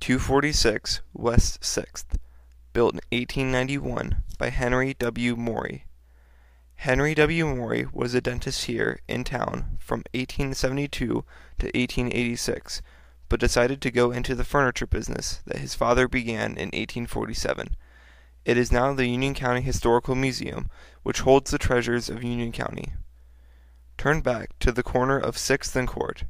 246 West 6th, built in 1891 by Henry W. Morey. Henry W. Morey was a dentist here in town from 1872 to 1886, but decided to go into the furniture business that his father began in 1847. It is now the Union County Historical Museum, which holds the treasures of Union County. Turn back to the corner of 6th and Court.